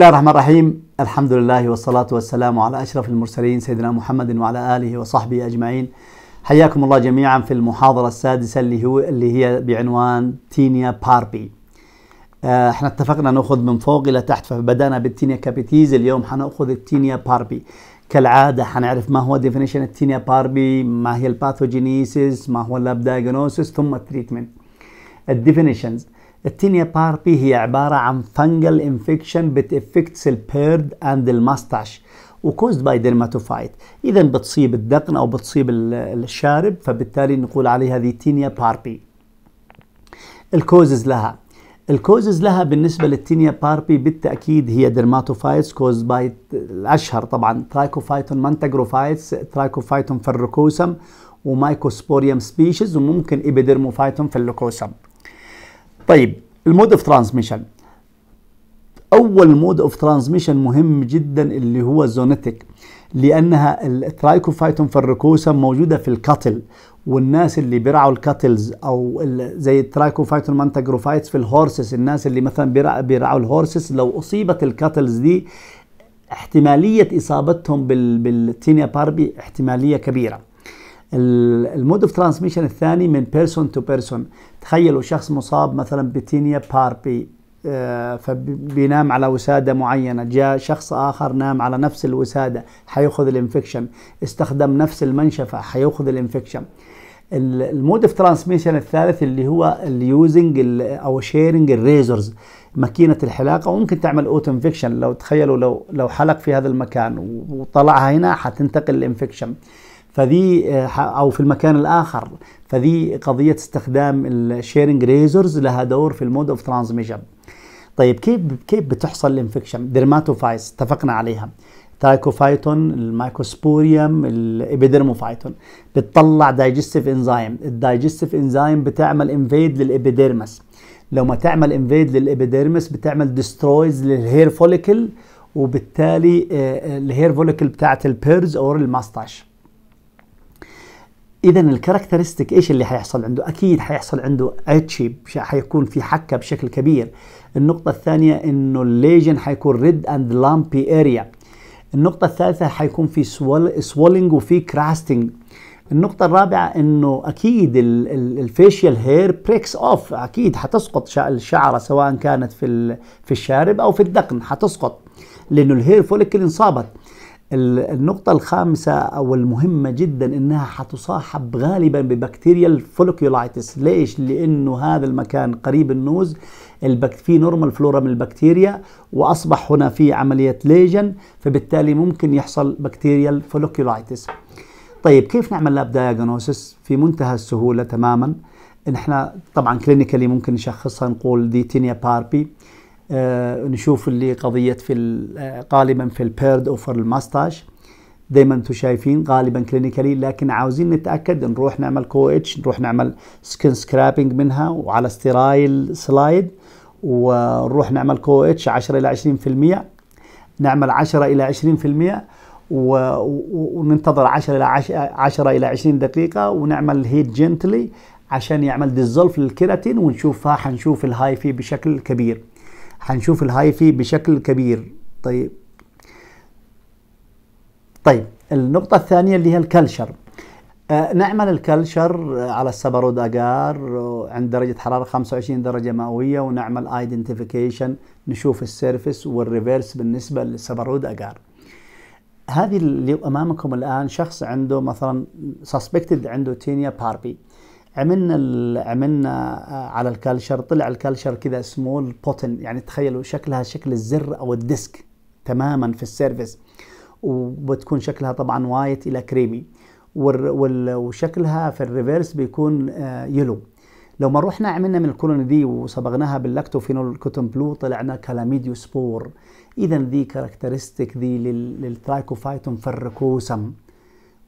بسم الله الرحمن الرحيم الحمد لله والصلاة والسلام على أشرف المرسلين سيدنا محمد وعلى آله وصحبه أجمعين حياكم الله جميعا في المحاضرة السادسة اللي هو اللي هي بعنوان تينيا باربي آه، احنا اتفقنا ناخذ من فوق الى تحت فبدانا بالتينيا كابيتيز اليوم حناخذ التينيا باربي كالعادة حنعرف ما هو ديفينيشن التينيا باربي ما هي الباثوجينيسيس ما هو اللاب دايجنوسيس ثم التريتمنت الديفينيشنز التينيا باربي هي عبارة عن فنجل انفكشن بتأفكتس البيرد اند الماستاش وكوزد باي ديرماتوفايت اذا بتصيب الدقن او بتصيب الشارب فبالتالي نقول عليها هذه تينيا باربي الكوزز لها الكوزز لها بالنسبة للتينيا باربي بالتأكيد هي ديرماتوفايتس كوز باي الأشهر طبعا ترايكوفايتون مانتاجروفايتس ترايكوفايتون فالروكوسم ومايكوسبوريوم سبيشيز وممكن ايبيديرموفايتون فاللوكوسم طيب المود اوف ترانسميشن اول مود اوف ترانسميشن مهم جدا اللي هو الزونيتك لانها الترايكوفايتون فركوسا موجوده في الكاتل والناس اللي بيرعوا الكاتلز او زي الترايكوفايتون مانتاجروفايتس في الهورسز الناس اللي مثلا بيرعوا الهورسز لو اصيبت الكاتلز دي احتماليه اصابتهم بالتينيا باربي احتماليه كبيره المود اوف ترانسميشن الثاني من بيرسون تو بيرسون تخيلوا شخص مصاب مثلا بتينيا باربي آه، فبينام على وساده معينه جاء شخص اخر نام على نفس الوساده حياخذ الانفكشن استخدم نفس المنشفه حياخذ الانفكشن المود اوف ترانسميشن الثالث اللي هو اليوزنج او شيرنج الريزرز ماكينه الحلاقه وممكن تعمل اوت انفكشن لو تخيلوا لو لو حلق في هذا المكان وطلعها هنا حتنتقل الانفكشن فذي آه، او في المكان الاخر فذي قضيه استخدام الشيرنج ريزرز لها دور في المود اوف ترانزميشن طيب كيف كيف بتحصل الانفكشن ديرماتوفايز اتفقنا عليها تايكوفايتون المايكوسبوريوم الابيدرموفايتون بتطلع دايجستيف انزيم الدايجستيف انزيم بتعمل انفيد للابيديرمس لو ما تعمل انفيد للابيديرمس بتعمل ديسترويز للهير فوليكل وبالتالي آه، آه، الهير فوليكل بتاعت البيرز اور الماستاش اذا الكاركترستيك ايش اللي حيحصل عنده؟ اكيد حيحصل عنده اتشي حيكون في حكه بشكل كبير. النقطه الثانيه انه الليجن حيكون ريد اند لامبي اريا. النقطه الثالثه حيكون في سوال سوالينج وفي كراستنج. النقطة الرابعة انه اكيد الفيشيال هير بريكس اوف اكيد حتسقط الشعرة سواء كانت في في الشارب او في الدقن حتسقط لانه الهير فوليكل انصابت النقطة الخامسة أو المهمة جدا إنها حتصاحب غالبا ببكتيريا الفولوكيولايتس ليش؟ لأنه هذا المكان قريب النوز البك... في نورمال فلورا من البكتيريا وأصبح هنا في عملية ليجن فبالتالي ممكن يحصل بكتيريا الفولوكيولايتس طيب كيف نعمل لاب دايجنوسس في منتهى السهولة تماما نحن طبعا كلينيكالي ممكن نشخصها نقول دي تينيا باربي آه، نشوف اللي قضيه في آه، غالبا في البيرد او في الماستاش دائما انتم شايفين غالبا كلينيكالي لكن عاوزين نتاكد نروح نعمل كو اتش نروح نعمل سكن سكرابنج منها وعلى ستيرايل سلايد ونروح نعمل كو اتش 10 الى 20% نعمل 10 الى 20% وننتظر 10 الى 10 الى 20 دقيقه ونعمل هيت جنتلي عشان يعمل ديزولف للكيراتين ونشوفها حنشوف الهاي في بشكل كبير حنشوف الهايفي بشكل كبير طيب طيب النقطة الثانية اللي هي الكلشر آه نعمل الكلشر على السبرود اجار عند درجة حرارة 25 درجة مئوية ونعمل ايدنتيفيكيشن نشوف السيرفس والريفيرس بالنسبة للسبرود اجار هذه اللي امامكم الان شخص عنده مثلا سسبكتد عنده تينيا باربي عملنا عملنا آه، على الكالشر طلع الكالشر كذا سمول بوتن يعني تخيلوا شكلها شكل الزر او الديسك تماما في السيرفيس وبتكون شكلها طبعا وايت الى كريمي وشكلها في الريفيرس بيكون يلو آه، لو ما رحنا عملنا من الكولون دي وصبغناها باللاكتوفينول كوتون بلو طلعنا كلاميديو سبور اذا ذي كاركترستيك ذي للترايكوفايتون فركوسم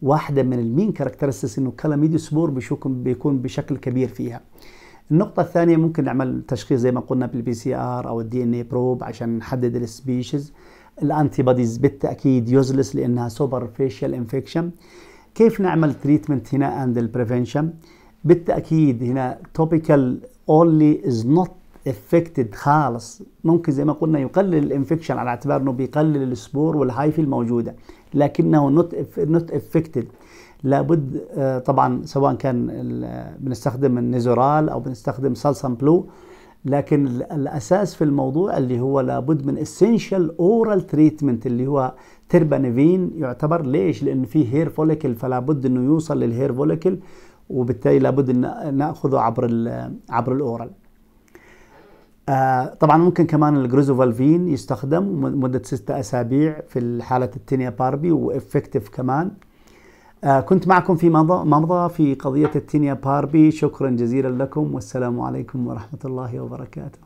واحده من المين كاركترستس انه كلاميديو سبور بيكون بشكل كبير فيها النقطة الثانية ممكن نعمل تشخيص زي ما قلنا بالبي سي ار او الدي ان اي بروب عشان نحدد السبيشيز الانتي بوديز بالتاكيد يوزلس لانها سوبر فيشال انفكشن كيف نعمل تريتمنت هنا اند البريفنشن بالتاكيد هنا توبيكال اونلي از نوت افكتد خالص ممكن زي ما قلنا يقلل الانفكشن على اعتبار انه بيقلل السبور والهايفي الموجوده لكنه نوت نوت افكتد لابد آه، طبعا سواء كان بنستخدم النيزورال او بنستخدم سالسان بلو لكن الاساس في الموضوع اللي هو لابد من اسينشال اورال تريتمنت اللي هو تربانيفين يعتبر ليش؟ لان في هير فوليكل فلا بد انه يوصل للهير فوليكل وبالتالي لابد ان ناخذه عبر عبر الاورال. آه، طبعا ممكن كمان الجروزوفالفين يستخدم مدة ستة أسابيع في حالة التينيا باربي وإفكتيف كمان آه، كنت معكم في مضى, مضى في قضية التينيا باربي شكرا جزيلا لكم والسلام عليكم ورحمة الله وبركاته